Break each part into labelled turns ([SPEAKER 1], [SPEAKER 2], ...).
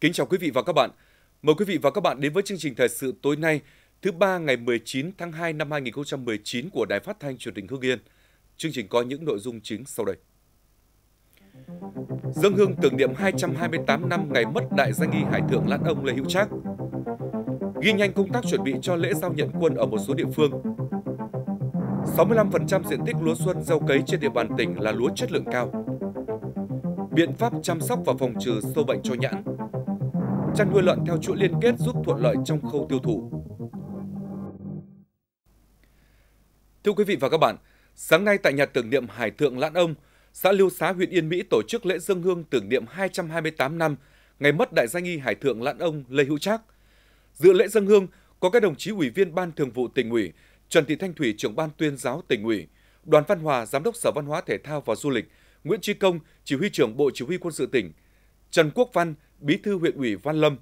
[SPEAKER 1] Kính chào quý vị và các bạn. Mời quý vị và các bạn đến với chương trình thời sự tối nay, thứ ba ngày 19 tháng 2 năm 2019 của Đài Phát thanh Truyền hình Hưng Yên. Chương trình có những nội dung chính sau đây. Dân hương tưởng niệm 228 năm ngày mất đại danh y Hải thượng Lãn Ông Lê Hữu Trác. Ghi nhanh công tác chuẩn bị cho lễ giao nhận quân ở một số địa phương. 65% diện tích lúa xuân gieo cấy trên địa bàn tỉnh là lúa chất lượng cao. Biện pháp chăm sóc và phòng trừ sâu bệnh cho nhãn chăn nuôi lợn theo chuỗi liên kết giúp thuận lợi trong khâu tiêu thụ. Thưa quý vị và các bạn, sáng nay tại nhà tưởng niệm Hải Thượng Lãn Ông, xã Lưu Xá, huyện Yên Mỹ tổ chức lễ dân hương tưởng niệm 228 năm ngày mất đại danh y Hải Thượng Lãn Ông Lê Hữu Trác. Dự lễ dân hương có các đồng chí ủy viên Ban Thường vụ tỉnh ủy, Trần Thị Thanh Thủy trưởng ban tuyên giáo tỉnh ủy, Đoàn Văn Hòa giám đốc Sở Văn hóa Thể thao và Du lịch, Nguyễn Chi Công chỉ huy trưởng Bộ Chỉ huy Quân sự tỉnh, Trần Quốc Văn Bí thư huyện ủy Văn Lâm,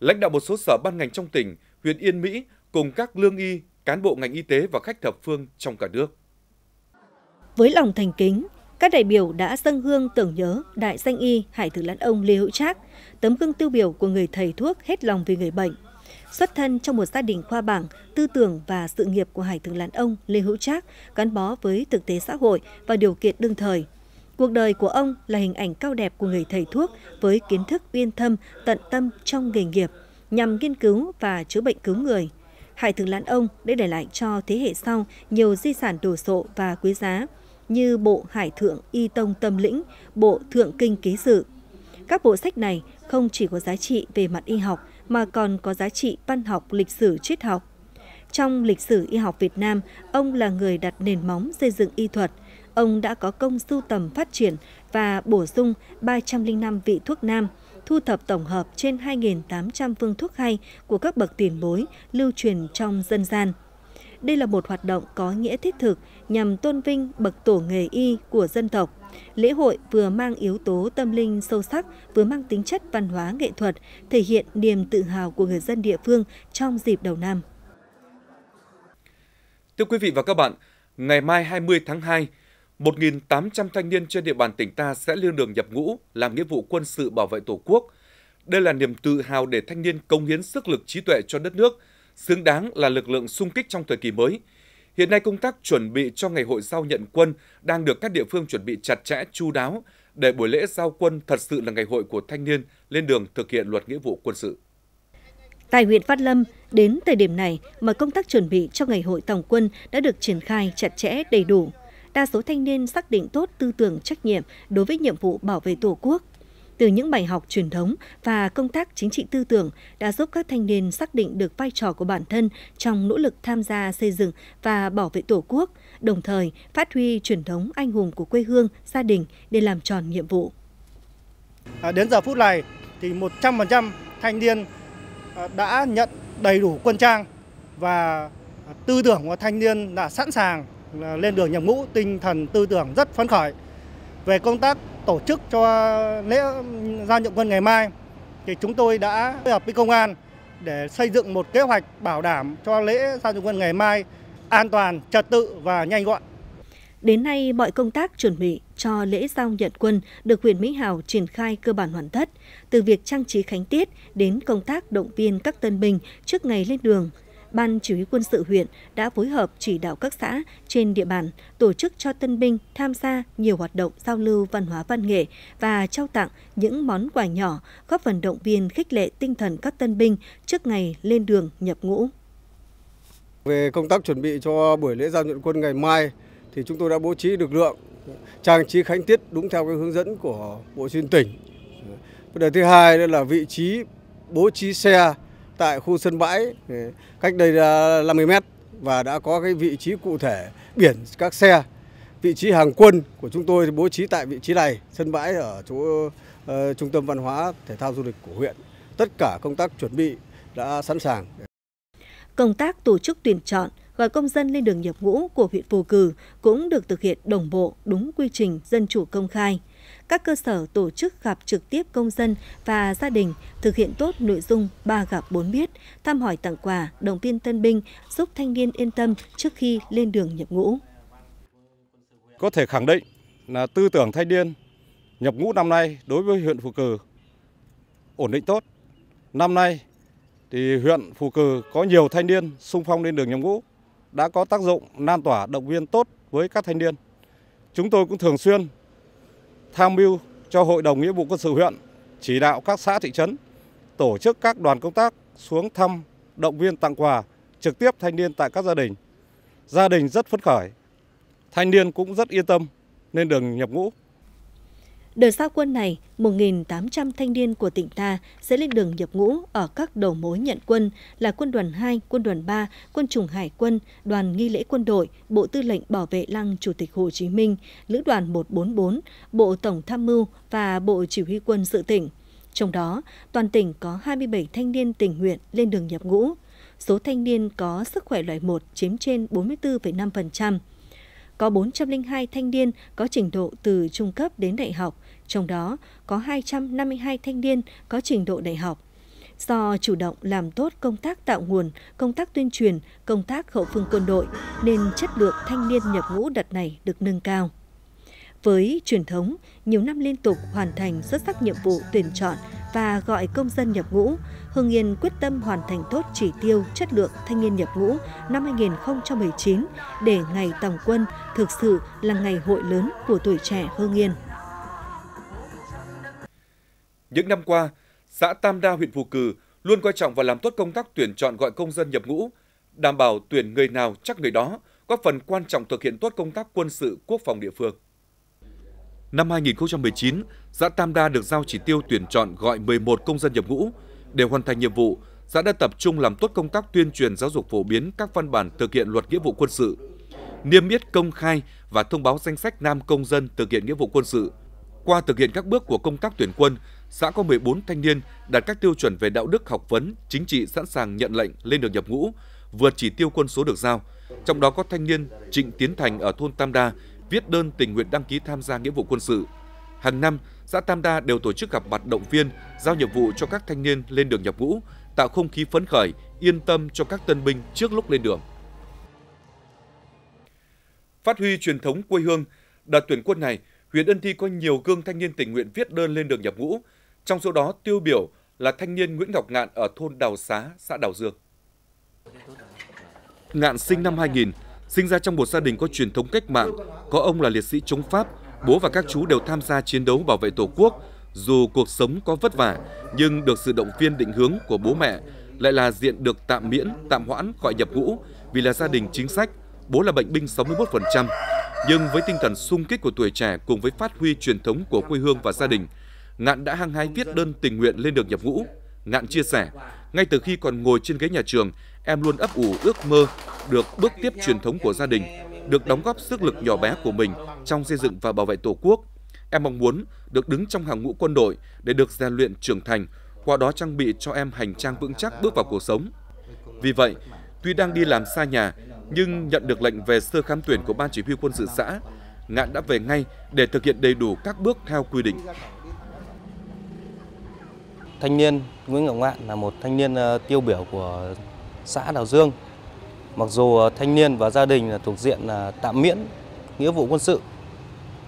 [SPEAKER 1] lãnh đạo một số sở ban ngành trong tỉnh, huyện Yên Mỹ cùng các lương y, cán bộ ngành y tế và khách thập phương trong cả nước.
[SPEAKER 2] Với lòng thành kính, các đại biểu đã dâng hương tưởng nhớ đại danh y Hải Tử Lãn Ông Lê Hữu Trác, tấm gương tiêu biểu của người thầy thuốc hết lòng vì người bệnh. Xuất thân trong một gia đình khoa bảng, tư tưởng và sự nghiệp của Hải Tử Lãn Ông Lê Hữu Trác gắn bó với thực tế xã hội và điều kiện đương thời – Cuộc đời của ông là hình ảnh cao đẹp của người thầy thuốc với kiến thức uyên thâm, tận tâm trong nghề nghiệp, nhằm nghiên cứu và chữa bệnh cứu người. Hải thượng lãn ông đã để lại cho thế hệ sau nhiều di sản đồ sộ và quý giá như bộ Hải thượng Y tông tâm lĩnh, bộ Thượng kinh ký sự. Các bộ sách này không chỉ có giá trị về mặt y học mà còn có giá trị văn học, lịch sử, triết học. Trong lịch sử y học Việt Nam, ông là người đặt nền móng xây dựng y thuật – ông đã có công sưu tầm phát triển và bổ sung 305 vị thuốc nam, thu thập tổng hợp trên 2.800 phương thuốc hay của các bậc tiền bối lưu truyền trong dân gian. Đây là một hoạt động có nghĩa thiết thực nhằm tôn vinh bậc tổ nghề y của dân tộc. Lễ hội vừa mang yếu tố tâm linh sâu sắc, vừa mang tính chất văn hóa nghệ thuật, thể hiện niềm tự hào của người dân địa phương trong dịp đầu năm.
[SPEAKER 1] Thưa quý vị và các bạn, ngày mai 20 tháng 2, 1.800 thanh niên trên địa bàn tỉnh ta sẽ lên đường nhập ngũ, làm nghĩa vụ quân sự bảo vệ Tổ quốc. Đây là niềm tự hào để thanh niên cống hiến sức lực trí tuệ cho đất nước, xứng đáng là lực lượng sung kích trong thời kỳ mới. Hiện nay công tác chuẩn bị cho ngày hội giao nhận quân đang được các địa phương chuẩn bị chặt chẽ, chu đáo để buổi lễ giao quân thật sự là ngày hội của thanh niên lên đường thực hiện luật nghĩa vụ quân sự.
[SPEAKER 2] Tại huyện Phát Lâm, đến thời điểm này mà công tác chuẩn bị cho ngày hội tổng quân đã được triển khai chặt chẽ đầy đủ đa số thanh niên xác định tốt tư tưởng trách nhiệm đối với nhiệm vụ bảo vệ Tổ quốc. Từ những bài học truyền thống và công tác chính trị tư tưởng đã giúp các thanh niên xác định được vai trò của bản thân trong nỗ lực tham gia xây dựng và bảo vệ Tổ quốc, đồng thời phát huy truyền thống anh hùng của quê hương, gia đình để làm tròn nhiệm vụ. À, đến giờ phút này thì 100% thanh niên à, đã nhận đầy đủ quân trang
[SPEAKER 1] và tư tưởng của thanh niên đã sẵn sàng lên đường nhập ngũ tinh thần tư tưởng rất phấn khởi. Về công tác tổ chức cho lễ ừ, giao nhận quân ngày mai thì chúng tôi đã phối hợp với công an để xây dựng một kế hoạch bảo đảm cho
[SPEAKER 2] lễ giao nhận quân ngày mai an toàn, trật tự và nhanh gọn. Đến nay, mọi công tác chuẩn bị cho lễ giao nhận quân được huyện Mỹ Hào triển khai cơ bản hoàn tất, từ việc trang trí khánh tiết đến công tác động viên các tân binh trước ngày lên đường – Ban Chỉ huy quân sự huyện đã phối hợp chỉ đạo các xã trên địa bàn tổ chức cho tân binh tham gia nhiều hoạt động giao lưu văn hóa văn nghệ và trao tặng những món quà nhỏ góp phần động viên khích lệ tinh thần các tân binh trước ngày lên đường nhập ngũ. Về công tác chuẩn bị cho buổi lễ giao nhận quân ngày mai thì chúng tôi đã bố trí lực lượng trang trí khánh tiết đúng theo cái hướng dẫn của Bộ Duyên tỉnh. Vấn đề thứ hai là vị trí bố trí xe tại khu sân bãi cách đây là 50 mét và đã có cái vị trí cụ thể biển các xe. Vị trí hàng quân của chúng tôi bố trí tại vị trí này, sân bãi ở chỗ uh, trung tâm văn hóa thể thao du lịch của huyện. Tất cả công tác chuẩn bị đã sẵn sàng. Công tác tổ chức tuyển chọn, gọi công dân lên đường nhập ngũ của huyện Phù Cử cũng được thực hiện đồng bộ đúng quy trình dân chủ công khai. Các cơ sở tổ chức gặp trực tiếp công dân và gia đình thực hiện tốt nội dung ba gặp bốn biết, thăm hỏi tặng quà, động viên tân binh, giúp thanh niên yên tâm trước khi lên đường nhập ngũ.
[SPEAKER 1] Có thể khẳng định là tư tưởng thanh niên nhập ngũ năm nay đối với huyện Phù Cử ổn định tốt. Năm nay thì huyện Phù Cử có nhiều thanh niên sung phong lên đường nhập ngũ đã có tác dụng lan tỏa động viên tốt với các thanh niên. Chúng tôi cũng thường xuyên tham mưu cho Hội đồng Nghĩa vụ Quân sự huyện chỉ đạo các xã thị trấn tổ chức các đoàn công tác xuống thăm, động viên tặng quà trực tiếp thanh niên tại các gia đình. Gia đình rất phấn khởi, thanh niên cũng rất yên tâm lên đường nhập ngũ.
[SPEAKER 2] Đợt giao quân này, 1.800 thanh niên của tỉnh ta sẽ lên đường nhập ngũ ở các đầu mối nhận quân là quân đoàn 2, quân đoàn 3, quân chủng hải quân, đoàn nghi lễ quân đội, Bộ Tư lệnh Bảo vệ Lăng Chủ tịch Hồ Chí Minh, Lữ đoàn 144, Bộ Tổng tham mưu và Bộ Chỉ huy quân sự tỉnh. Trong đó, toàn tỉnh có 27 thanh niên tình nguyện lên đường nhập ngũ. Số thanh niên có sức khỏe loại 1 chiếm trên 44,5% có 402 thanh niên có trình độ từ trung cấp đến đại học, trong đó có 252 thanh niên có trình độ đại học. Do chủ động làm tốt công tác tạo nguồn, công tác tuyên truyền, công tác hậu phương quân đội, nên chất lượng thanh niên nhập ngũ đợt này được nâng cao. Với truyền thống, nhiều năm liên tục hoàn thành xuất sắc nhiệm vụ tuyển chọn và gọi công dân nhập ngũ, Hưng Yên quyết tâm hoàn thành tốt chỉ tiêu chất lượng thanh niên nhập ngũ năm 2019 để ngày tổng quân thực sự là ngày hội lớn của tuổi trẻ Hưng Yên.
[SPEAKER 1] Những năm qua, xã Tam Đa huyện Phù Cử luôn coi trọng và làm tốt công tác tuyển chọn gọi công dân nhập ngũ, đảm bảo tuyển người nào chắc người đó, góp phần quan trọng thực hiện tốt công tác quân sự quốc phòng địa phương. Năm 2019, xã Tam Đa được giao chỉ tiêu tuyển chọn gọi 11 công dân nhập ngũ. Để hoàn thành nhiệm vụ, xã đã tập trung làm tốt công tác tuyên truyền giáo dục phổ biến các văn bản thực hiện luật nghĩa vụ quân sự, niêm yết công khai và thông báo danh sách nam công dân thực hiện nghĩa vụ quân sự. Qua thực hiện các bước của công tác tuyển quân, xã có 14 thanh niên đạt các tiêu chuẩn về đạo đức, học vấn, chính trị sẵn sàng nhận lệnh lên đường nhập ngũ, vượt chỉ tiêu quân số được giao. Trong đó có thanh niên Trịnh Tiến Thành ở thôn Tam Đa viết đơn tình nguyện đăng ký tham gia nghĩa vụ quân sự. Hàng năm, xã Tam Đa đều tổ chức gặp mặt động viên, giao nhiệm vụ cho các thanh niên lên đường nhập ngũ, tạo không khí phấn khởi, yên tâm cho các tân binh trước lúc lên đường. Phát huy truyền thống quê hương, đợt tuyển quân này, huyện Ân Thi có nhiều gương thanh niên tình nguyện viết đơn lên đường nhập ngũ, trong số đó tiêu biểu là thanh niên Nguyễn Ngọc Ngạn ở thôn Đào Xá, xã Đào Dương. Ngạn sinh năm 2000, sinh ra trong một gia đình có truyền thống cách mạng, có ông là liệt sĩ chống Pháp, bố và các chú đều tham gia chiến đấu bảo vệ Tổ quốc. Dù cuộc sống có vất vả, nhưng được sự động viên định hướng của bố mẹ, lại là diện được tạm miễn, tạm hoãn khỏi nhập ngũ vì là gia đình chính sách, bố là bệnh binh 61%. Nhưng với tinh thần sung kích của tuổi trẻ cùng với phát huy truyền thống của quê hương và gia đình, Ngạn đã hăng hái viết đơn tình nguyện lên đường nhập ngũ. Ngạn chia sẻ, ngay từ khi còn ngồi trên ghế nhà trường, em luôn ấp ủ ước mơ được bước tiếp truyền thống của gia đình, được đóng góp sức lực nhỏ bé của mình trong xây dựng và bảo vệ Tổ quốc. Em mong muốn được đứng trong hàng ngũ quân đội để được rèn luyện trưởng thành, qua đó trang bị cho em hành trang vững chắc bước vào cuộc sống. Vì vậy, tuy đang đi làm xa nhà, nhưng nhận được lệnh về sơ khám tuyển của Ban Chỉ huy quân sự xã, Ngạn đã về ngay để thực hiện đầy đủ các bước theo quy định thanh niên Nguyễn Ngọc Ngạn là một thanh niên ờ, tiêu biểu của xã Đào Dương. Mặc dù ờ, thanh niên và gia đình là thuộc diện ờ, tạm miễn nghĩa vụ quân sự,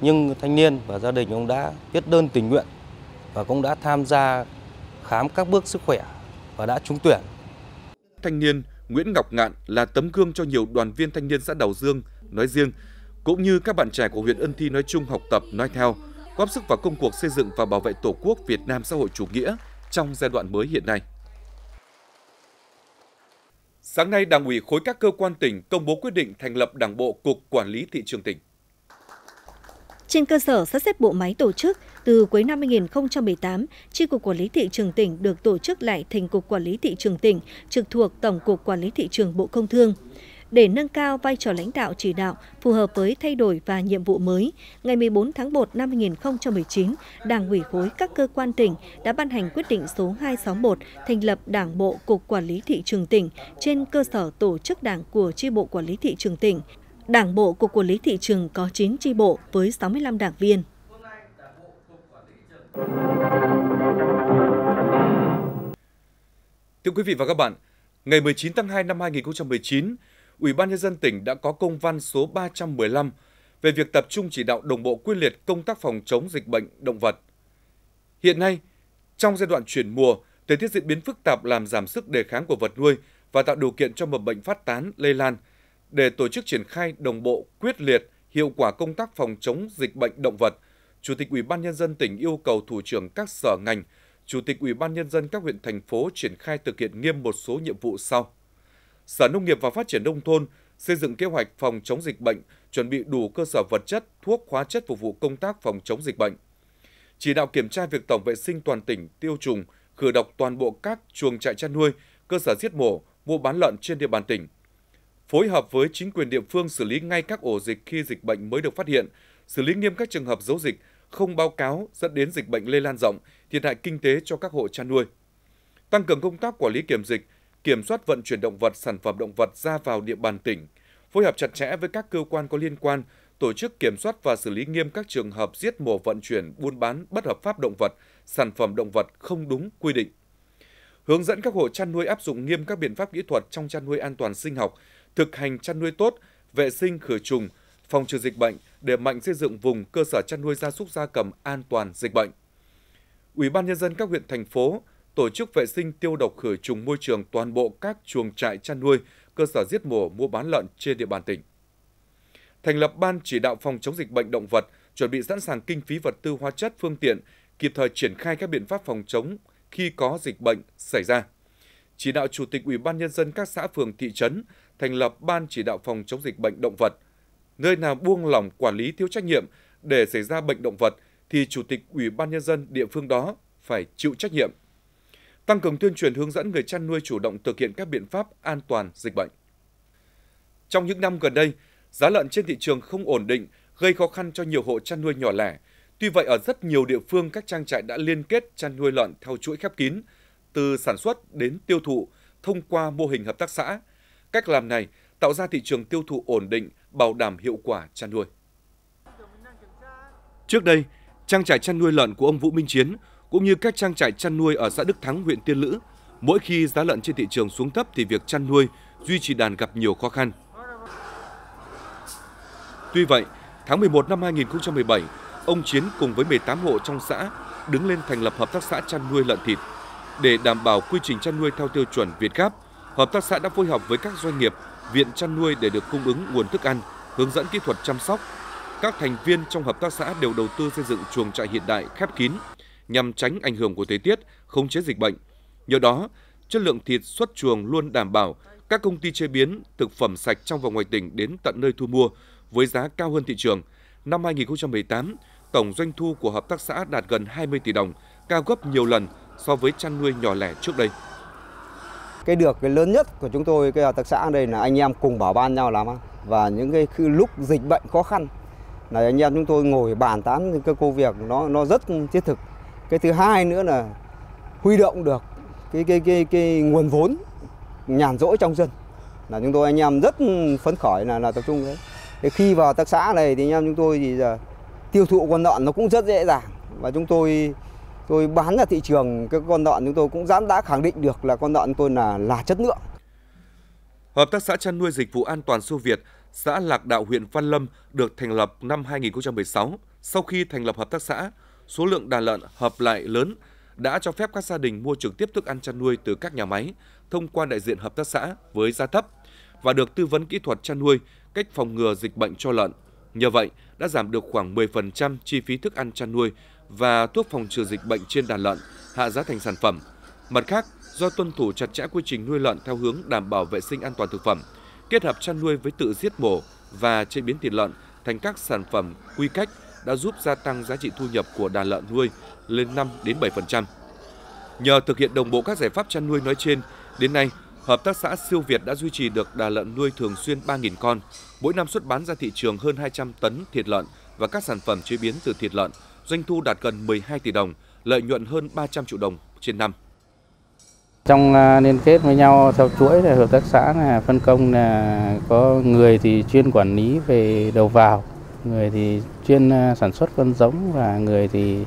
[SPEAKER 1] nhưng thanh niên và gia đình ông đã viết đơn tình nguyện và cũng đã tham gia khám các bước sức khỏe và đã trúng tuyển. Thanh niên Nguyễn Ngọc Ngạn là tấm gương cho nhiều đoàn viên thanh niên xã Đào Dương nói riêng, cũng như các bạn trẻ của huyện Ân Thi nói chung học tập nói theo, góp sức vào công cuộc xây dựng và bảo vệ Tổ quốc Việt Nam xã hội chủ nghĩa – trong giai đoạn mới hiện nay. Sáng nay, Đảng ủy khối các cơ quan tỉnh công bố quyết định thành lập Đảng bộ Cục Quản lý thị trường tỉnh.
[SPEAKER 2] Trên cơ sở sắp xếp bộ máy tổ chức, từ cuối năm 2018, Chi cục Quản lý thị trường tỉnh được tổ chức lại thành Cục Quản lý thị trường tỉnh, trực thuộc Tổng cục Quản lý thị trường Bộ Công Thương để nâng cao vai trò lãnh đạo chỉ đạo phù hợp với thay đổi và nhiệm vụ mới, ngày 14 tháng 1 năm 2019, Đảng ủy khối các cơ quan tỉnh đã ban hành quyết định số 261 thành lập Đảng bộ Cục Quản lý thị trường tỉnh trên cơ sở tổ chức đảng của chi bộ quản lý thị trường tỉnh. Đảng bộ Cục Quản lý thị trường có 9 chi bộ với 65 đảng viên.
[SPEAKER 1] Thưa quý vị và các bạn, ngày 19 tháng 2 năm 2019, Ủy ban nhân dân tỉnh đã có công văn số 315 về việc tập trung chỉ đạo đồng bộ quyết liệt công tác phòng chống dịch bệnh động vật. Hiện nay, trong giai đoạn chuyển mùa, thời tiết diễn biến phức tạp làm giảm sức đề kháng của vật nuôi và tạo điều kiện cho mầm bệnh phát tán, lây lan. Để tổ chức triển khai đồng bộ, quyết liệt, hiệu quả công tác phòng chống dịch bệnh động vật, Chủ tịch Ủy ban nhân dân tỉnh yêu cầu thủ trưởng các sở ngành, Chủ tịch Ủy ban nhân dân các huyện thành phố triển khai thực hiện nghiêm một số nhiệm vụ sau. Sở Nông nghiệp và Phát triển Nông thôn xây dựng kế hoạch phòng chống dịch bệnh, chuẩn bị đủ cơ sở vật chất, thuốc, hóa chất phục vụ công tác phòng chống dịch bệnh. Chỉ đạo kiểm tra việc tổng vệ sinh toàn tỉnh tiêu trùng, khử độc toàn bộ các chuồng trại chăn nuôi, cơ sở giết mổ, mua bán lợn trên địa bàn tỉnh. Phối hợp với chính quyền địa phương xử lý ngay các ổ dịch khi dịch bệnh mới được phát hiện, xử lý nghiêm các trường hợp giấu dịch, không báo cáo dẫn đến dịch bệnh lây lan rộng, thiệt hại kinh tế cho các hộ chăn nuôi. Tăng cường công tác quản lý kiểm dịch, kiểm soát vận chuyển động vật, sản phẩm động vật ra vào địa bàn tỉnh, phối hợp chặt chẽ với các cơ quan có liên quan, tổ chức kiểm soát và xử lý nghiêm các trường hợp giết mổ vận chuyển, buôn bán bất hợp pháp động vật, sản phẩm động vật không đúng quy định. Hướng dẫn các hộ chăn nuôi áp dụng nghiêm các biện pháp kỹ thuật trong chăn nuôi an toàn sinh học, thực hành chăn nuôi tốt, vệ sinh khử trùng, phòng trừ dịch bệnh, để mạnh xây dựng vùng cơ sở chăn nuôi gia súc gia cầm an toàn dịch bệnh. Ủy ban nhân dân các huyện thành phố tổ chức vệ sinh tiêu độc khử trùng môi trường toàn bộ các chuồng trại chăn nuôi, cơ sở giết mổ mua bán lợn trên địa bàn tỉnh. Thành lập ban chỉ đạo phòng chống dịch bệnh động vật, chuẩn bị sẵn sàng kinh phí vật tư hóa chất phương tiện, kịp thời triển khai các biện pháp phòng chống khi có dịch bệnh xảy ra. Chỉ đạo chủ tịch Ủy ban nhân dân các xã phường thị trấn thành lập ban chỉ đạo phòng chống dịch bệnh động vật. Nơi nào buông lỏng quản lý thiếu trách nhiệm để xảy ra bệnh động vật thì chủ tịch Ủy ban nhân dân địa phương đó phải chịu trách nhiệm tăng cường tuyên truyền hướng dẫn người chăn nuôi chủ động thực hiện các biện pháp an toàn dịch bệnh. Trong những năm gần đây, giá lợn trên thị trường không ổn định, gây khó khăn cho nhiều hộ chăn nuôi nhỏ lẻ. Tuy vậy, ở rất nhiều địa phương, các trang trại đã liên kết chăn nuôi lợn theo chuỗi khép kín, từ sản xuất đến tiêu thụ, thông qua mô hình hợp tác xã. Cách làm này tạo ra thị trường tiêu thụ ổn định, bảo đảm hiệu quả chăn nuôi. Trước đây, trang trại chăn nuôi lợn của ông Vũ Minh Chiến cũng như các trang trại chăn nuôi ở xã Đức Thắng, huyện Tiên Lữ. Mỗi khi giá lợn trên thị trường xuống thấp thì việc chăn nuôi, duy trì đàn gặp nhiều khó khăn. Tuy vậy, tháng 11 năm 2017, ông Chiến cùng với 18 hộ trong xã đứng lên thành lập hợp tác xã chăn nuôi lợn thịt. Để đảm bảo quy trình chăn nuôi theo tiêu chuẩn Việt Gáp, hợp tác xã đã phối hợp với các doanh nghiệp, viện chăn nuôi để được cung ứng nguồn thức ăn, hướng dẫn kỹ thuật chăm sóc. Các thành viên trong hợp tác xã đều đầu tư xây dựng chuồng trại hiện đại khép kín, nhằm tránh ảnh hưởng của thời tiết, khống chế dịch bệnh. Nhờ đó, chất lượng thịt xuất chuồng luôn đảm bảo, các công ty chế biến thực phẩm sạch trong và ngoài tỉnh đến tận nơi thu mua với giá cao hơn thị trường. Năm 2018, tổng doanh thu của hợp tác xã đạt gần 20 tỷ đồng, cao gấp nhiều lần so với chăn nuôi nhỏ lẻ trước đây. Cái được cái lớn nhất của chúng tôi cái hợp tác xã đây là anh em cùng bảo ban nhau làm và những cái khi lúc dịch bệnh khó khăn là anh em chúng tôi ngồi bàn tán những cái công việc nó nó rất thiết thực cái thứ hai nữa là huy động được cái cái cái cái nguồn vốn nhàn rỗi trong dân là chúng tôi anh em rất phấn khởi là là tập trung đấy thì khi vào tác xã này thì anh em chúng tôi thì giờ tiêu thụ con lợn nó cũng rất dễ dàng và chúng tôi tôi bán ra thị trường cái con lợn chúng tôi cũng dám đã khẳng định được là con lợn tôi là là chất lượng Hợp tác xã chăn nuôi dịch vụ an toàn Xô Việt, xã Lạc Đạo huyện Văn Lâm được thành lập năm 2016. Sau khi thành lập hợp tác xã, số lượng đàn lợn hợp lại lớn đã cho phép các gia đình mua trực tiếp thức ăn chăn nuôi từ các nhà máy thông qua đại diện hợp tác xã với giá thấp và được tư vấn kỹ thuật chăn nuôi, cách phòng ngừa dịch bệnh cho lợn. Nhờ vậy, đã giảm được khoảng 10% chi phí thức ăn chăn nuôi và thuốc phòng trừ dịch bệnh trên đàn lợn, hạ giá thành sản phẩm. Mặt khác, do tuân thủ chặt chẽ quy trình nuôi lợn theo hướng đảm bảo vệ sinh an toàn thực phẩm, kết hợp chăn nuôi với tự giết mổ và chế biến thịt lợn thành các sản phẩm quy cách đã giúp gia tăng giá trị thu nhập của đàn lợn nuôi lên 5 đến 7%. Nhờ thực hiện đồng bộ các giải pháp chăn nuôi nói trên, đến nay hợp tác xã Siêu Việt đã duy trì được đàn lợn nuôi thường xuyên 3.000 con, mỗi năm xuất bán ra thị trường hơn 200 tấn thịt lợn và các sản phẩm chế biến từ thịt lợn, doanh thu đạt gần 12 tỷ đồng, lợi nhuận hơn 300 triệu đồng trên năm.
[SPEAKER 2] Trong à, liên kết với nhau theo chuỗi là hợp tác xã là phân công là có người thì chuyên quản lý về đầu vào, người thì chuyên à, sản xuất con giống và người thì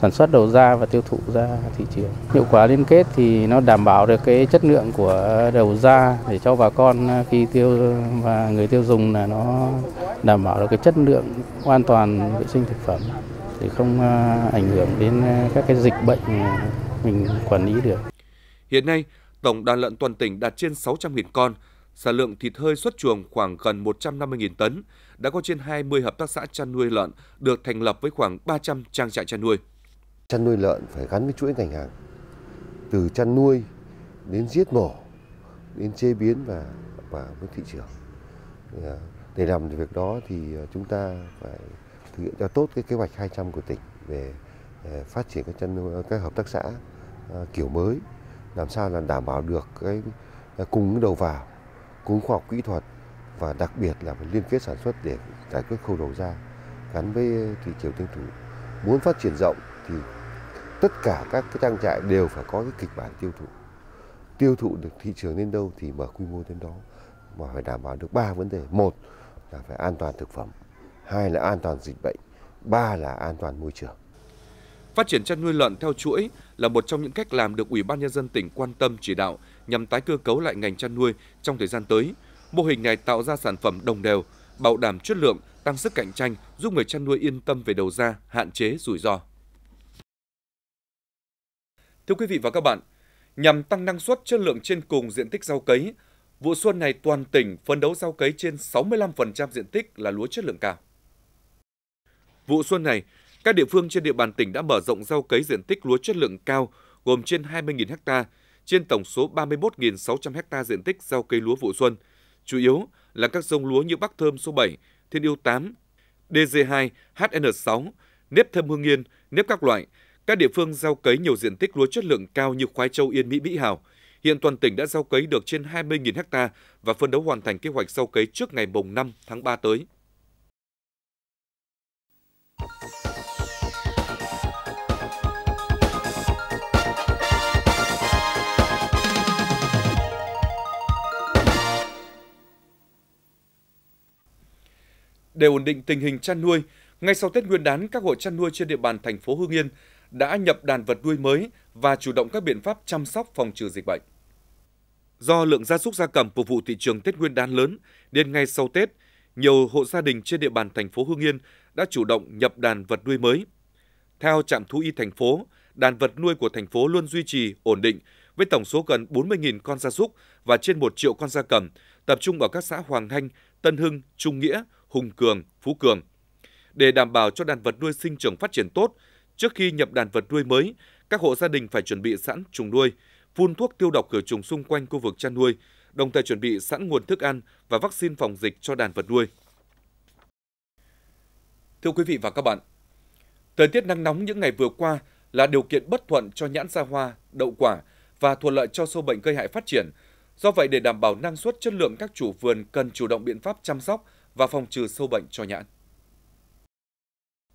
[SPEAKER 2] sản xuất đầu ra và tiêu thụ ra thị trường. Hiệu quả liên kết thì nó đảm bảo được cái chất lượng của đầu ra để cho bà con à, khi tiêu và người tiêu dùng là nó đảm bảo được cái chất lượng an toàn vệ sinh thực phẩm để không à, ảnh hưởng đến các cái dịch bệnh mình quản lý được.
[SPEAKER 1] Hiện nay, tổng đàn lợn toàn tỉnh đạt trên 600.000 con, sản lượng thịt hơi xuất chuồng khoảng gần 150.000 tấn, đã có trên 20 hợp tác xã chăn nuôi lợn được thành lập với khoảng 300 trang trại chăn nuôi. Chăn nuôi lợn phải gắn với chuỗi ngành hàng, từ chăn nuôi đến giết mổ, đến chế biến và và với thị trường. Dạ, để làm được việc đó thì ờ, chúng ta phải thực hiện cho tốt cái kế hoạch 200 của tỉnh về ờ, phát triển các chăn nuôi, các hợp tác xã ờ, kiểu mới làm sao là đảm bảo được cái cung đầu vào, cùng khoa học kỹ thuật và đặc biệt là phải liên kết sản xuất để giải quyết khâu đầu ra gắn với ờ, thị trường tiêu thụ muốn phát triển rộng thì tất cả các cái trang trại đều phải có cái kịch bản tiêu thụ tiêu thụ được thị trường đến đâu thì mở quy mô đến đó mà phải đảm bảo được ba vấn đề một là phải an toàn thực phẩm hai là an toàn dịch bệnh ba là an toàn môi trường Phát triển chăn nuôi lợn theo chuỗi là một trong những cách làm được Ủy ban nhân dân tỉnh quan tâm chỉ đạo nhằm tái cơ cấu lại ngành chăn nuôi trong thời gian tới, Mô hình này tạo ra sản phẩm đồng đều, bảo đảm chất lượng, tăng sức cạnh tranh, giúp người chăn nuôi yên tâm về đầu ra, hạn chế rủi ro. Thưa quý vị và các bạn, nhằm tăng năng suất chất lượng trên cùng diện tích rau cấy, vụ xuân này toàn tỉnh phấn đấu rau cấy trên 65% diện tích là lúa chất lượng cao. Vụ xuân này, các địa phương trên địa bàn tỉnh đã mở rộng rau cấy diện tích lúa chất lượng cao gồm trên 20.000 ha trên tổng số 31.600 ha diện tích rau cây lúa vụ xuân – chủ yếu là các giống lúa như Bắc Thơm số 7, Thiên Yêu 8, DG2, HN6, nếp thơm hương yên, nếp các loại. Các địa phương gieo cấy nhiều diện tích lúa chất lượng cao như khoai châu Yên Mỹ Mỹ Hào. Hiện toàn tỉnh đã gieo cấy được trên 20.000 ha và phân đấu hoàn thành kế hoạch gieo cấy trước ngày mùng 5 tháng 3 tới. để ổn định tình hình chăn nuôi, ngay sau Tết Nguyên đán, các hộ chăn nuôi trên địa bàn thành phố Hưng Yên đã nhập đàn vật nuôi mới và chủ động các biện pháp chăm sóc phòng trừ dịch bệnh. Do lượng gia súc gia cầm phục vụ thị trường Tết Nguyên đán lớn, nên ngay sau Tết, nhiều hộ gia đình trên địa bàn thành phố Hưng Yên đã chủ động nhập đàn vật nuôi mới. Theo trạm thú y thành phố, đàn vật nuôi của thành phố luôn duy trì ổn định với tổng số gần 40.000 con gia súc và trên 1 triệu con gia cầm, tập trung ở các xã Hoàng Hanh, Tân Hưng, Trung Nghĩa, Hùng Cường, Phú Cường. Để đảm bảo cho đàn vật nuôi sinh trưởng phát triển tốt, trước khi nhập đàn vật nuôi mới, các hộ gia đình phải chuẩn bị sẵn trùng nuôi, phun thuốc tiêu độc khử trùng xung quanh khu vực chăn nuôi, đồng thời chuẩn bị sẵn nguồn thức ăn và vaccine phòng dịch cho đàn vật nuôi. Thưa quý vị và các bạn, thời tiết nắng nóng những ngày vừa qua là điều kiện bất thuận cho nhãn ra hoa, đậu quả và thuận lợi cho sâu bệnh gây hại phát triển. Do vậy, để đảm bảo năng suất chất lượng các chủ vườn cần chủ động biện pháp chăm sóc, và phòng trừ sâu bệnh cho nhãn.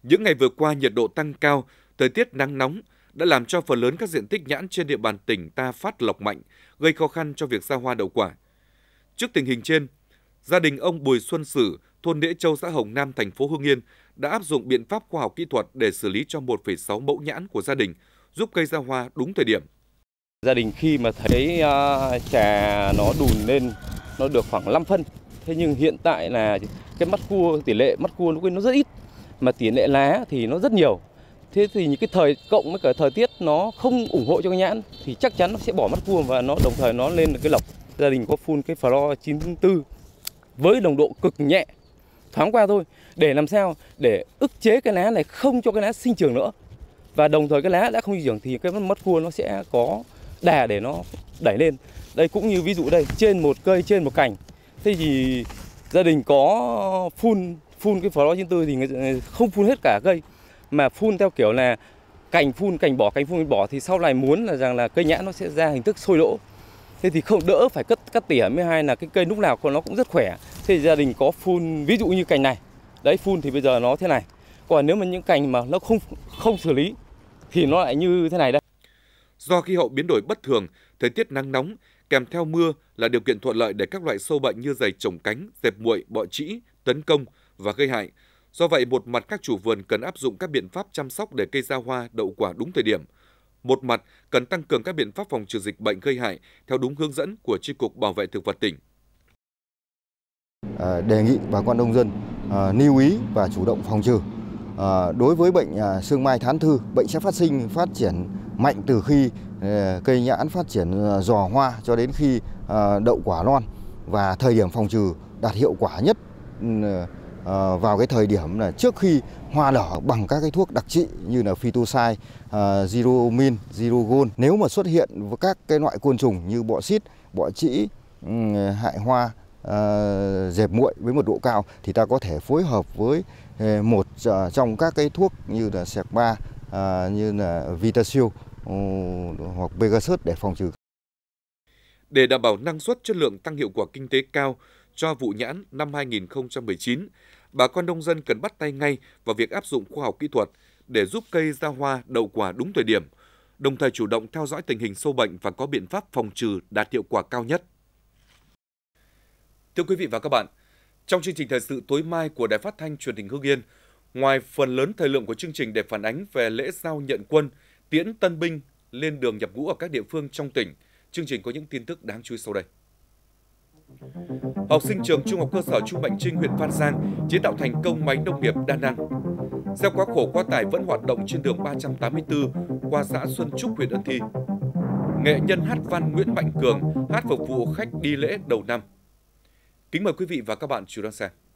[SPEAKER 1] Những ngày vừa qua nhiệt độ tăng cao, thời tiết nắng nóng đã làm cho phần lớn các diện tích nhãn trên địa bàn tỉnh ta phát lộc mạnh, gây khó khăn cho việc ra hoa đậu quả. Trước tình hình trên, gia đình ông Bùi Xuân Sử, thôn Đễ Châu, xã Hồng Nam, thành phố Hương Yên đã áp dụng biện pháp khoa học kỹ thuật để xử lý cho 1,6 mẫu nhãn của gia đình, giúp cây ra hoa đúng thời điểm. Gia đình khi mà thấy uh, trà nó đùn lên, nó được khoảng 5 phân thế nhưng hiện tại là cái mắt cua tỷ lệ mắt cua nó rất ít mà tỷ lệ lá thì nó rất nhiều thế thì những cái thời cộng với cả thời tiết nó không ủng hộ cho cái nhãn thì chắc chắn nó sẽ bỏ mắt cua và nó đồng thời nó lên được cái lọc gia đình có phun cái flo 94 với nồng độ cực nhẹ thoáng qua thôi để làm sao để ức chế cái lá này không cho cái lá sinh trưởng nữa và đồng thời cái lá đã không sinh trưởng thì cái mắt cua nó sẽ có đà để nó đẩy lên đây cũng như ví dụ đây trên một cây trên một cành thế thì gia đình có phun phun cái đó chín tư thì không phun hết cả cây mà phun theo kiểu là cành phun cành bỏ cành phun cành bỏ thì sau này muốn là rằng là cây nhãn nó sẽ ra hình thức sôi lỗ thế thì không đỡ phải cắt cắt tỉa mới hai là cái cây lúc nào còn nó cũng rất khỏe thế thì gia đình có phun ví dụ như cành này đấy phun thì bây giờ nó thế này còn nếu mà những cành mà nó không không xử lý thì nó lại như thế này đây do khí hậu biến đổi bất thường thời tiết nắng nóng kèm theo mưa là điều kiện thuận lợi để các loại sâu bệnh như dày trồng cánh, dẹp muội, bọ trĩ, tấn công và gây hại. Do vậy, một mặt các chủ vườn cần áp dụng các biện pháp chăm sóc để cây ra hoa, đậu quả đúng thời điểm. Một mặt, cần tăng cường các biện pháp phòng trừ dịch bệnh gây hại theo đúng hướng dẫn của Tri Cục Bảo vệ Thực vật tỉnh. À, đề nghị bà con nông dân à, lưu ý và chủ động phòng trừ. À, đối với bệnh sương mai thán thư, bệnh sẽ phát sinh phát triển mạnh từ khi ờ, cây nhãn phát triển ờ, giò hoa cho đến khi ờ, đậu quả non và thời điểm phòng trừ đạt hiệu quả nhất ừ, vào cái thời điểm là trước khi hoa nở bằng các cái thuốc đặc trị như là phytoxide, uh, zeromin, Nếu mà xuất hiện các cái loại côn trùng như bọ xít, bọ trĩ, ừ, hại hoa, dẹp muội với một độ cao thì ta có thể phối hợp với một trong các cái thuốc như là sẹc ba, như là vitasil hoặc Pegasus để phòng trừ. Để đảm bảo năng suất chất lượng tăng hiệu quả kinh tế cao cho vụ nhãn năm 2019, bà con nông dân cần bắt tay ngay vào việc áp dụng khoa học kỹ thuật để giúp cây ra hoa đậu quả đúng thời điểm, đồng thời chủ động theo dõi tình hình sâu bệnh và có biện pháp phòng trừ đạt hiệu quả cao nhất. Thưa quý vị và các bạn, trong chương trình thời sự tối mai của Đài Phát thanh Truyền hình Hưng Yên, ngoài phần lớn thời lượng của chương trình để phản ánh về lễ giao nhận quân – tiễn tân binh lên đường nhập ngũ ở các địa phương trong tỉnh. Chương trình có những tin tức đáng chú ý sau đây. Học sinh trường Trung học cơ sở Trung Mạnh Trinh, huyện Phan Giang chế tạo thành công máy nông nghiệp đa năng. Xe quá khổ quá tải vẫn hoạt động trên đường 384 qua xã Xuân Trúc, huyện Ân Thi. Nghệ nhân hát văn Nguyễn Mạnh Cường hát phục vụ khách đi lễ đầu năm. Kính mời quý vị và các bạn chú đang xem.